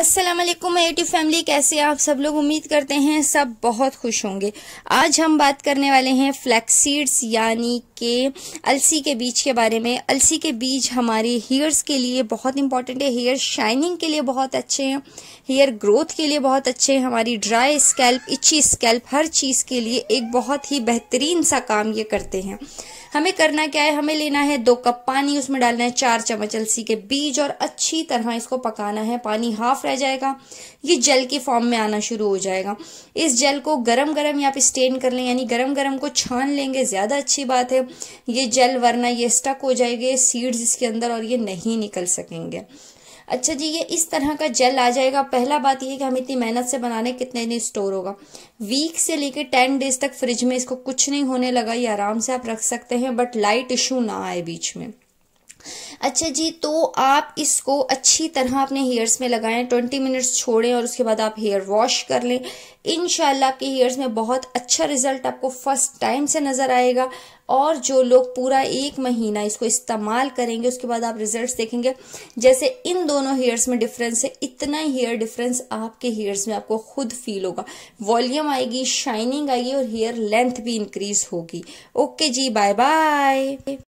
अस्सलाम वालेकुम YouTube family कैसे आप सब लोग उम्मीद करते हैं सब बहुत खुश होंगे आज हम बात करने वाले हैं फ्लैक्सीड्स यानी के अलसी के बीज के बारे में अलसी के बीज हमारे हेयर्स के लिए बहुत इंपॉर्टेंट है हेयर शाइनिंग के लिए बहुत अच्छे हैं हेयर ग्रोथ के लिए बहुत अच्छे हैं हमारी ड्राई स्कैल्प इच्छी स्कैल्प हर चीज़ के लिए एक बहुत ही बेहतरीन सा काम ये करते हैं हमें करना क्या है हमें लेना है दो कप पानी उसमें डालना है चार चम्मच अलसी के बीज और अच्छी तरह इसको पकाना है पानी हाफ रह जाएगा ये जल के फॉर्म में आना शुरू हो जाएगा इस जल को गरम गरम या आप स्टेन कर लें यानी गरम गरम को छान लेंगे ज़्यादा अच्छी बात है ये जेल वरना ये स्टक हो जाएंगे सीड्स इसके अंदर और ये नहीं निकल सकेंगे अच्छा जी ये इस तरह का जल आ जाएगा पहला बात ये कि हम इतनी मेहनत से बनाने कितने दिन स्टोर होगा वीक से लेके टेन डेज तक फ्रिज में इसको कुछ नहीं होने लगा ये आराम से आप रख सकते हैं बट लाइट इशू ना आए बीच में अच्छा जी तो आप इसको अच्छी तरह अपने हेयर्स में लगाएं ट्वेंटी मिनट्स छोड़ें और उसके बाद आप हेयर वॉश कर लें इन आपके हेयर्स में बहुत अच्छा रिजल्ट आपको फर्स्ट टाइम से नज़र आएगा और जो लोग पूरा एक महीना इसको इस्तेमाल करेंगे उसके बाद आप रिजल्ट्स देखेंगे जैसे इन दोनों हेयर्स में डिफरेंस है इतना ही हेयर डिफरेंस आपके हेयर्स में आपको खुद फील होगा वॉल्यूम आएगी शाइनिंग आएगी और हेयर लेंथ भी इंक्रीज होगी ओके जी बाय बाय